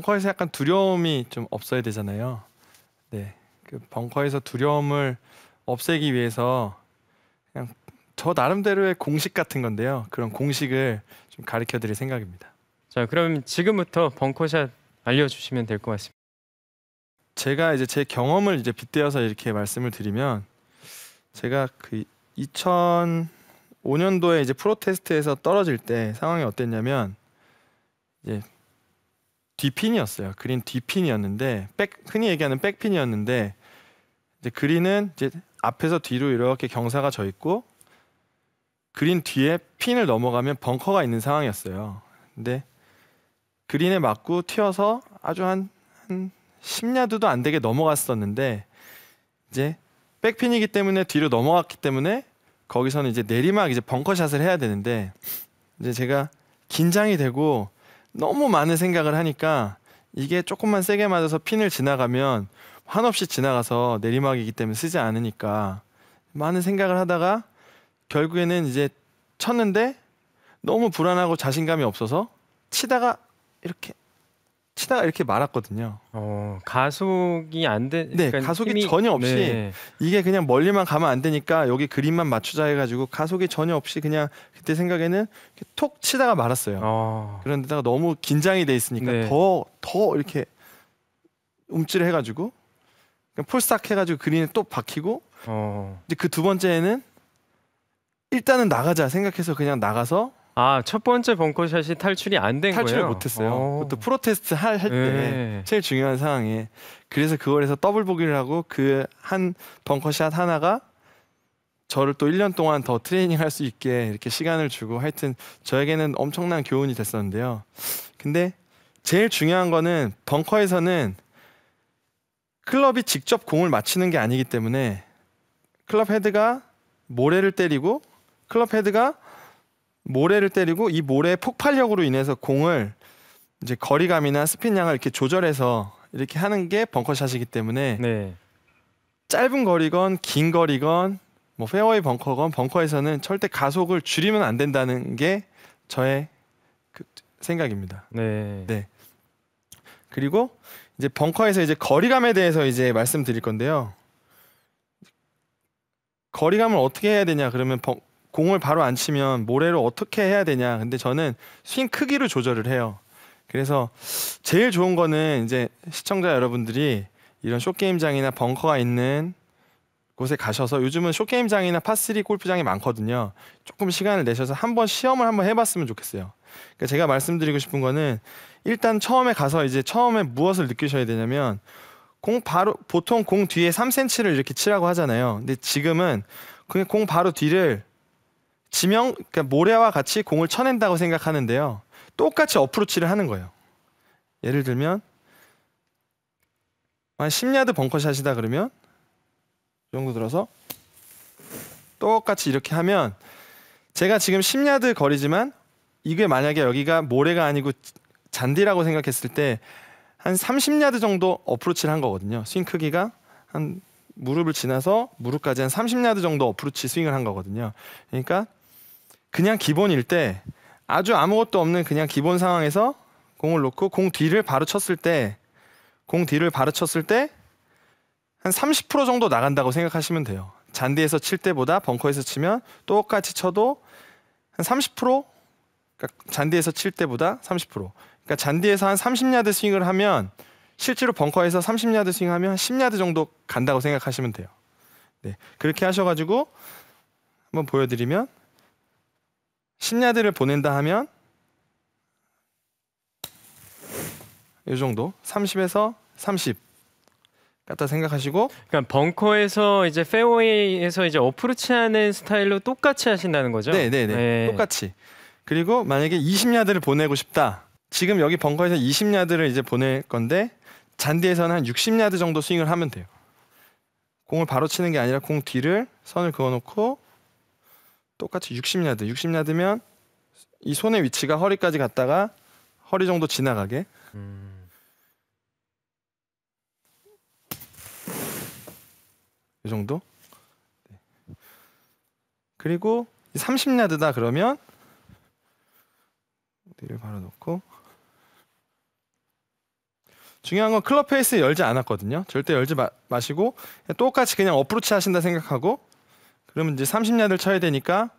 벙커에서 약간 두려움이 좀 없어야 되잖아요. 네, 그 벙커에서 두려움을 없애기 위해서 그냥 저 나름대로의 공식 같은 건데요. 그런 공식을 좀 가르쳐 드릴 생각입니다. 자, 그럼 지금부터 벙커샷 알려주시면 될 것 같습니다. 제가 이제 제 경험을 이제 빗대어서 이렇게 말씀을 드리면 제가 그 2005년도에 이제 프로 테스트에서 떨어질 때 상황이 어땠냐면 이제 뒤핀이었어요. 그린 뒤핀이었는데 백, 흔히 얘기하는 백핀이었는데 이제 그린은 이제 앞에서 뒤로 이렇게 경사가 져 있고 그린 뒤에 핀을 넘어가면 벙커가 있는 상황이었어요. 근데 그린에 맞고 튀어서 아주 한, 한 10야드도 안 되게 넘어갔었는데 이제 백핀이기 때문에 뒤로 넘어갔기 때문에 거기서는 이제 내리막 이제 벙커샷을 해야 되는데 이제 제가 긴장이 되고 너무 많은 생각을 하니까 이게 조금만 세게 맞아서 핀을 지나가면 한없이 지나가서 내리막이기 때문에 쓰지 않으니까 많은 생각을 하다가 결국에는 이제 쳤는데 너무 불안하고 자신감이 없어서 치다가 이렇게 치다가 이렇게 말았거든요. 어, 가속이 안 돼. 되... 네, 그러니까 가속이 힘이... 전혀 없이 네. 이게 그냥 멀리만 가면 안 되니까 여기 그림만 맞추자 해가지고 가속이 전혀 없이 그냥 그때 생각에는 톡 치다가 말았어요. 어... 그런데다가 너무 긴장이 돼 있으니까 더더 네. 더 이렇게 움찔 해가지고 폴싹 해가지고 그린에 또 박히고 어... 이제 그 두 번째에는 일단은 나가자 생각해서 그냥 나가서 아, 첫 번째 벙커샷이 탈출이 안 된 거예요? 탈출을 못했어요. 오. 어. 그것도 프로테스트 할때 네. 제일 중요한 상황에 그래서 그걸 해서 더블 보기를 하고 그 한 벙커샷 하나가 저를 또 1년 동안 더 트레이닝할 수 있게 이렇게 시간을 주고 하여튼 저에게는 엄청난 교훈이 됐었는데요. 근데 제일 중요한 거는 벙커에서는 클럽이 직접 공을 맞히는 게 아니기 때문에 클럽 헤드가 모래를 때리고 클럽 헤드가 모래를 때리고 이 모래의 폭발력으로 인해서 공을 이제 거리감이나 스피드량을 이렇게 조절해서 이렇게 하는 게 벙커샷이기 때문에 네. 짧은 거리건 긴 거리건 뭐 페어웨이 벙커건 벙커에서는 절대 가속을 줄이면 안 된다는 게 저의 그 생각입니다. 네. 네. 그리고 이제 벙커에서 이제 거리감에 대해서 이제 말씀드릴 건데요. 거리감을 어떻게 해야 되냐 그러면 벙, 공을 바로 안 치면 모래로 어떻게 해야 되냐. 근데 저는 스윙 크기로 조절을 해요. 그래서 제일 좋은 거는 이제 시청자 여러분들이 이런 쇼게임장이나 벙커가 있는 곳에 가셔서 요즘은 쇼게임장이나 파3 골프장이 많거든요. 조금 시간을 내셔서 한번 시험을 한번 해봤으면 좋겠어요. 그러니까 제가 말씀드리고 싶은 거는 일단 처음에 가서 이제 처음에 무엇을 느끼셔야 되냐면 공 바로 보통 공 뒤에 3cm를 이렇게 치라고 하잖아요. 근데 지금은 그냥 공 바로 뒤를 지명 그러니까 모래와 같이 공을 쳐낸다고 생각하는데요. 똑같이 어프로치를 하는 거예요. 예를 들면 한 10야드 벙커샷이다 그러면 이 정도 들어서 똑같이 이렇게 하면 제가 지금 10야드 거리지만 이게 만약에 여기가 모래가 아니고 잔디라고 생각했을 때 한 30야드 정도 어프로치를 한 거거든요. 스윙 크기가 한 무릎을 지나서 무릎까지 한 30야드 정도 어프로치 스윙을 한 거거든요. 그러니까 그냥 기본일 때 아주 아무것도 없는 그냥 기본 상황에서 공을 놓고 공 뒤를 바로 쳤을 때 공 뒤를 바로 쳤을 때 한 30% 정도 나간다고 생각하시면 돼요. 잔디에서 칠 때보다 벙커에서 치면 똑같이 쳐도 한 30% 그러니까 잔디에서 칠 때보다 30% 그러니까 잔디에서 한 30야드 스윙을 하면 실제로 벙커에서 30야드 스윙하면 한 10야드 정도 간다고 생각하시면 돼요. 네, 그렇게 하셔가지고 한번 보여드리면 신야들을 보낸다 하면 이 정도 30에서 30 같다 생각하시고 그러니까 벙커에서 이제 페어웨이에서 이제 어프로치하는 스타일로 똑같이 하신다는 거죠? 네네네 네, 네. 네. 똑같이 그리고 만약에 2 0야들을 보내고 싶다 지금 여기 벙커에서 2 0야들을 이제 보낼 건데 잔디에서는 한 60야드 정도 스윙을 하면 돼요 공을 바로 치는 게 아니라 공 뒤를 선을 그어놓고 똑같이 60야드. 60야드면 이 손의 위치가 허리까지 갔다가 허리 정도 지나가게. 음. 이 정도. 네. 그리고 30야드다 그러면 뒤를 바로 놓고 중요한 건 클럽 페이스 열지 않았거든요. 절대 열지 마, 마시고 똑같이 그냥 어프로치 하신다 생각하고 그러면 이제 30야드를 쳐야 되니까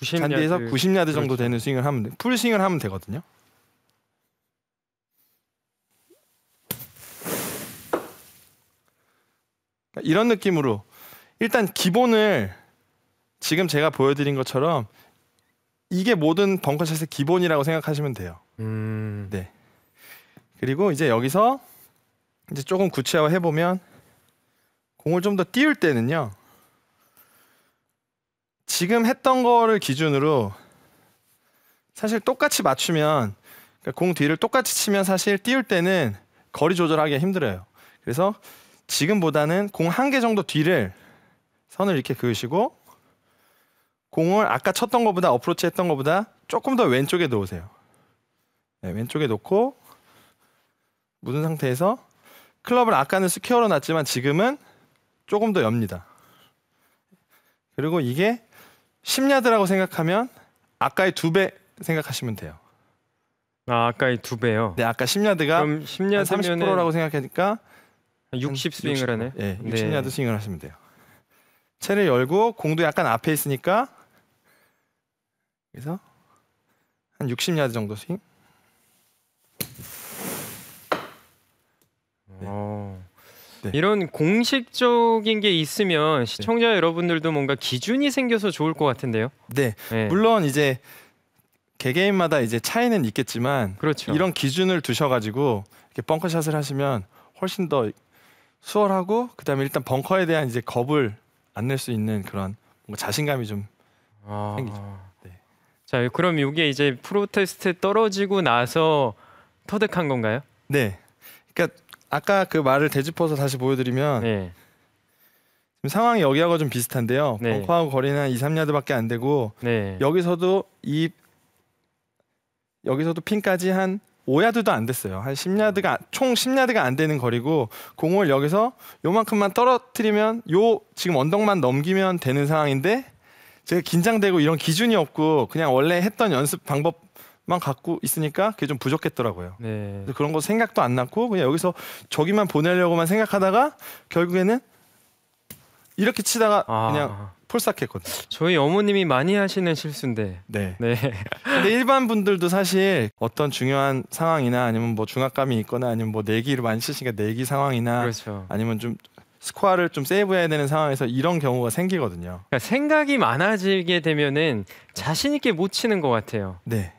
90야드. 잔디에서 90야드 정도 그렇죠. 되는 스윙을 하면 돼. 풀 스윙을 하면 되거든요. 그러니까 이런 느낌으로 일단 기본을 지금 제가 보여드린 것처럼 이게 모든 벙커샷의 기본이라고 생각하시면 돼요. 음. 네. 그리고 이제 여기서 이제 조금 구체화 해보면 공을 좀 더 띄울 때는요. 지금 했던 거를 기준으로 사실 똑같이 맞추면 그러니까 공 뒤를 똑같이 치면 사실 띄울 때는 거리 조절하기 힘들어요. 그래서 지금보다는 공 한 개 정도 뒤를 선을 이렇게 그으시고 공을 아까 쳤던 것보다 어프로치 했던 것보다 조금 더 왼쪽에 놓으세요. 네, 왼쪽에 놓고 묻은 상태에서 클럽을 아까는 스퀘어로 놨지만 지금은 조금 더 엽니다. 그리고 이게 심야드라고 생각하면 아까의 두 배 생각하시면 돼요. 아, 아까의 두 배요. 네, 아까 심야드가 그럼 30%라고 생각하니까 60 스윙을 60, 하네. 예, 네. 60야드 스윙을 하시면 돼요. 채를 열고 공도 약간 앞에 있으니까 그래서 한 60야드 정도 스윙. 네. 이런 공식적인 게 있으면 네. 시청자 여러분들도 뭔가 기준이 생겨서 좋을 것 같은데요. 네. 네. 물론 이제 개개인마다 이제 차이는 있겠지만 그렇죠. 이런 기준을 두셔가지고 이렇게 벙커샷을 하시면 훨씬 더 수월하고 그다음에 일단 벙커에 대한 이제 겁을 안 낼 수 있는 그런 자신감이 좀 아... 생기죠. 네. 자 그럼 이게 이제 프로테스트 떨어지고 나서 터득한 건가요? 네. 그러니까 아까 그 말을 되짚어서 다시 보여드리면 네. 지금 상황이 여기하고 좀 비슷한데요. 네. 벙커하고 거리는 한 2, 3야드밖에 안 되고 네. 여기서도 이 여기서도 핀까지 한 5야드도 안 됐어요. 한 10야드가 총 10야드가 안 되는 거리고 공을 여기서 요만큼만 떨어뜨리면 요 지금 언덕만 넘기면 되는 상황인데 제가 긴장되고 이런 기준이 없고 그냥 원래 했던 연습 방법 만 갖고 있으니까 그게 좀 부족했더라고요. 네. 그런 거 생각도 안 났고 그냥 여기서 저기만 보내려고만 생각하다가 결국에는 이렇게 치다가 아. 그냥 폴삭했거든요 저희 어머님이 많이 하시는 실수인데. 네. 네. 근데 일반 분들도 사실 어떤 중요한 상황이나 아니면 뭐 중압감이 있거나 아니면 뭐 내기를 많이 치시니까 내기 상황이나 그렇죠. 아니면 좀 스코어를 좀 세이브해야 되는 상황에서 이런 경우가 생기거든요. 그러니까 생각이 많아지게 되면은 자신 있게 못 치는 것 같아요. 네.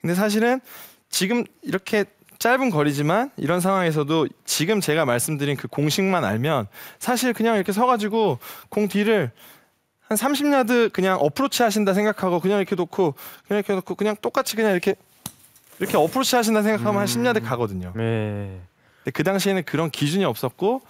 근데 사실은 지금 이렇게 짧은 거리지만 이런 상황에서도 지금 제가 말씀드린 그 공식만 알면 사실 그냥 이렇게 서가지고 공 뒤를 한 30야드 그냥 어프로치 하신다 생각하고 그냥 이렇게 놓고 그냥 이렇게 놓고 그냥 똑같이 그냥 이렇게 이렇게 어프로치 하신다 생각하면 음. 한 10야드 가거든요. 네. 근데 그 당시에는 그런 기준이 없었고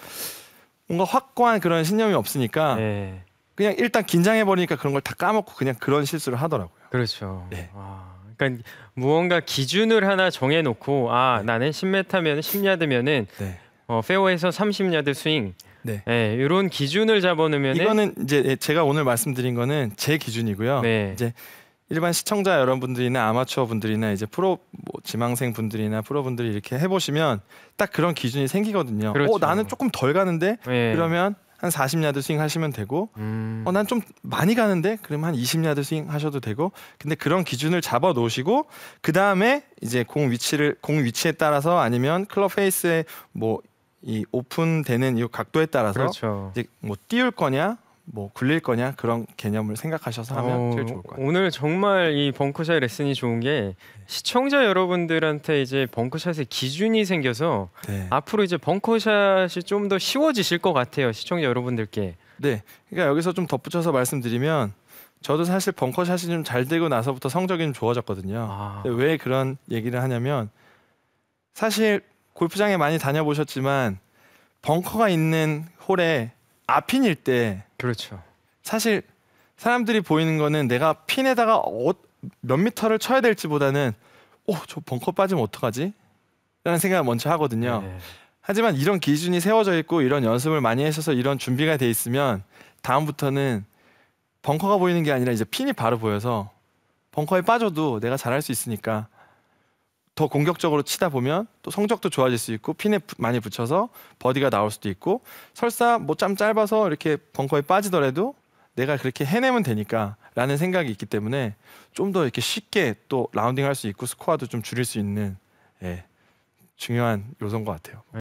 뭔가 확고한 그런 신념이 없으니까 네. 그냥 일단 긴장해 버리니까 그런 걸 다 까먹고 그냥 그런 실수를 하더라고요. 그렇죠. 네. 와. 그러니까 무언가 기준을 하나 정해놓고 아 네. 나는 10m면 10야드면은 네. 어, 페어에서 30야드 스윙 네. 네. 예, 이런 기준을 잡아놓으면 이거는 이제 예, 제가 오늘 말씀드린 거는 제 기준이고요. 네. 이제 일반 시청자 여러분들이나 아마추어 분들이나 이제 프로 뭐 지망생 분들이나 프로 분들이 이렇게 해보시면 딱 그런 기준이 생기거든요. 어, 그렇죠. 어, 나는 조금 덜 가는데 네. 그러면 한 40야드 스윙 하시면 되고 음. 어, 난 좀 많이 가는데 그러면 한 20야드 스윙 하셔도 되고 근데 그런 기준을 잡아 놓으시고 그 다음에 이제 공 위치를 공 위치에 따라서 아니면 클럽 페이스에 뭐이 오픈되는 이 각도에 따라서 그렇죠. 이제 뭐 띄울 거냐 뭐 굴릴 거냐 그런 개념을 생각하셔서 하면 어, 제일 좋을 것 같아요. 오늘 정말 이 벙커샷 레슨이 좋은 게 시청자 여러분들한테 이제 벙커샷의 기준이 생겨서 네. 앞으로 이제 벙커샷이 좀 더 쉬워지실 것 같아요. 시청자 여러분들께. 네. 그러니까 여기서 좀 덧붙여서 말씀드리면 저도 사실 벙커샷이 좀 잘 되고 나서부터 성적이 좀 좋아졌거든요. 아. 왜 그런 얘기를 하냐면 사실 골프장에 많이 다녀보셨지만 벙커가 있는 홀에 아핀일 때 그렇죠. 사실 사람들이 보이는 거는 내가 핀에다가 어, 몇 미터를 쳐야 될지보다는 어저 벙커 빠지면 어떡하지? 라는 생각을 먼저 하거든요. 네. 하지만 이런 기준이 세워져 있고 이런 연습을 많이 하셔서 이런 준비가 돼 있으면 다음부터는 벙커가 보이는 게 아니라 이제 핀이 바로 보여서 벙커에 빠져도 내가 잘할 수 있으니까 더 공격적으로 치다 보면 또 성적도 좋아질 수 있고 핀에 많이 붙여서 버디가 나올 수도 있고 설사 뭐 짬 짧아서 이렇게 벙커에 빠지더라도 내가 그렇게 해내면 되니까라는 생각이 있기 때문에 좀 더 이렇게 쉽게 또 라운딩 할 수 있고 스코어도 좀 줄일 수 있는 예, 중요한 요소인 것 같아요.